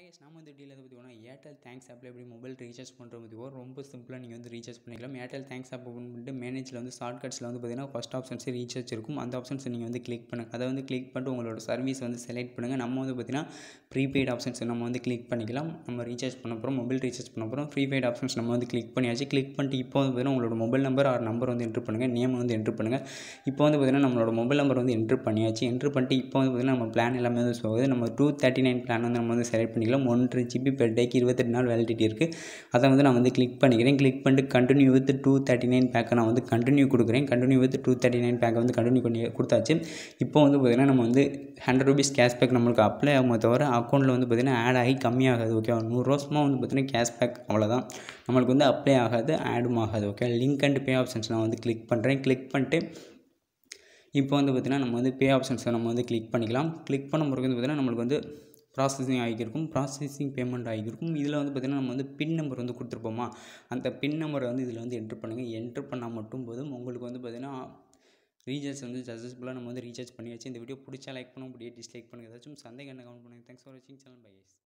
Hiace நம்ம வந்து டீலில் பற்றி ஒன்றா ஏர்டெல் தேங்க்ஸ் ஆப்பில் எப்படி மொபைல் ரீசார்ஜ் பண்ணுற பற்றி ரொம்ப சிம்பிளாக நீங்கள் வந்து ரீசார்ஜ் பண்ணிக்கலாம் ஏர்டெல் தேங்க்ஸ் ஆப் ஓப்பன் பண்ணிட்டு மேனேஜில் வந்து ஷார்ட் கட்ஸில் வந்து பார்த்தீங்கன்னா ஃபஸ்ட் ஆப்ஷன்ஸ் ரீசார்ஜ் இருக்கும் அந்த ஆப்ஷன்ஸ் நீங்கள் வந்து கிளிக் பண்ணுங்கள் அதை வந்து கிளிக் பண்ணிட்டு உங்களோட சர்வீஸ் வந்து செலக்ட் பண்ணுங்கள் நம்ம வந்து பார்த்தீங்கன்னா ப்ரீபெய்ட் ஆப்ஷன்ஸ் நம்ம வந்து கிளிக் பண்ணிக்கலாம் நம்ம ரீசார்ஜ் பண்ண மொபைல் ரீசார்ஜ் பண்ண ப்ரீபெய்ட் ஆப்ஷன்ஸ் நம்ம வந்து கிளிக் பண்ணியாச்சு கிளிக் பண்ணிட்டு இப்போ வந்து பார்த்தீங்கன்னா உங்களோட மொபைல் நம்பர் ஆர் நம்பர் வந்து என்ட்ரு பண்ணுங்கள் நேம் வந்து என்ட்ரு பண்ணுங்கள் இப்போ வந்து பார்த்தீங்கன்னா நம்மளோட மொபைல் நம்பர் வந்து என்ட்ரு பண்ணியாச்சு என்ட்ரு பண்ணிட்டு இப்போ வந்து பார்த்தீங்கன்னா நம்ம பிளான் எல்லாமே வந்து சொல்லுவது நம்ம டூ தேர்ட்டி நைன் பிளான் வந்து நம்ம வந்து செலக்ட் பண்ணி பண்ணிக்கலாம் ஒன்று ஜிபி பெர் டேக்கு இருபத்தெட்டு நாள் வேலிடிட்டி இருக்குது அதை வந்து நான் வந்து கிளிக் பண்ணிக்கிறேன் கிளிக் பண்ணிட்டு continue with two thirty nine பேக்கை நான் வந்து கண்டினியூ கொடுக்குறேன் continue with two thirty nine பேக்கை வந்து கண்டினியூ பண்ணி கொடுத்தாச்சு இப்போ வந்து பார்த்திங்கன்னா நம்ம வந்து ஹண்ட்ரட் ருபீஸ் கேஷ்பேக் நம்மளுக்கு அப்ளை ஆகும் தவிர அக்கௌண்ட்டில் வந்து பார்த்திங்கன்னா ஆட் ஆகி கம்மியாகாது ஓகேவா நூறுரூவா சும்மா வந்து பார்த்திங்கன்னா கேஷ்பேக் அவ்வளோதான் நம்மளுக்கு வந்து அப்ளை ஆகாது ஆடும் ஆகாது okay link and pay options நான் வந்து கிளிக் பண்ணுறேன் கிளிக் பண்ணிட்டு இப்போ வந்து பார்த்திங்கன்னா நம்ம வந்து பே ஆப்ஷன்ஸை நம்ம வந்து கிளிக் பண்ணிக்கலாம் கிளிக் பண்ணும்போது வந்து பார்த்திங்கன்னா நம்மளுக்கு வந்து ப்ராசஸிங் ஆகியிருக்கும் ப்ராசஸிங் பேமெண்ட் ஆகியிருக்கும் இதில் வந்து பார்த்திங்கன்னா நம்ம வந்து பின் நம்பர் வந்து கொடுத்துருப்போமா அந்த பின் நம்பரை வந்து இதில் வந்து என்ட்ரு பண்ணுங்கள் என்ட்ரு பண்ணால் மட்டும் போதும் உங்களுக்கு வந்து பார்த்திங்கன்னா ரீசார்ஜ் வந்து சக்ஸஸ்ஃபுல்லாக நம்ம வந்து ரீசார்ஜ் பண்ணியாச்சு இந்த வீடியோ பிடிச்சா லைக் பண்ண அப்படியே டிஸ்லைக் பண்ணுங்கள் ஏதாச்சும் சந்தேகம் என்ன கமெண்ட் பண்ணுங்கள் தேங்க்ஸ் ஃபார் வாட்சிங் சேனல் பை